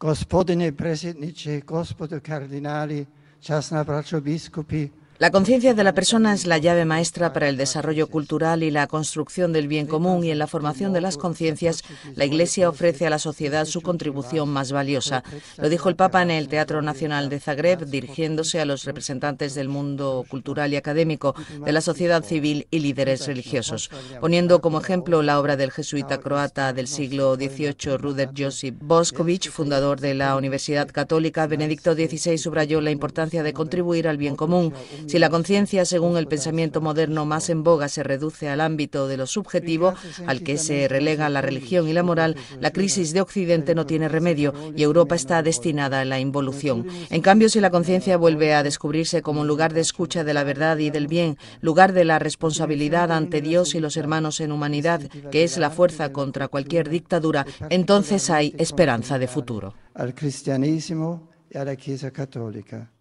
gospodine predsjedniče, gospodo kardinali, časna braćo biskupi, La conciencia de la persona es la llave maestra para el desarrollo cultural y la construcción del bien común y en la formación de las conciencias la Iglesia ofrece a la sociedad su contribución más valiosa. Lo dijo el Papa en el Teatro Nacional de Zagreb dirigiéndose a los representantes del mundo cultural y académico, de la sociedad civil y líderes religiosos, poniendo como ejemplo la obra del jesuita croata del siglo XVIII Ruder Josip Boskovic, fundador de la Universidad Católica Benedicto XVI subrayó la importancia de contribuir al bien común si la conciencia, según el pensamiento moderno más en boga, se reduce al ámbito de lo subjetivo, al que se relega la religión y la moral, la crisis de Occidente no tiene remedio y Europa está destinada a la involución. En cambio, si la conciencia vuelve a descubrirse como un lugar de escucha de la verdad y del bien, lugar de la responsabilidad ante Dios y los hermanos en humanidad, que es la fuerza contra cualquier dictadura, entonces hay esperanza de futuro. Al cristianismo y a la católica.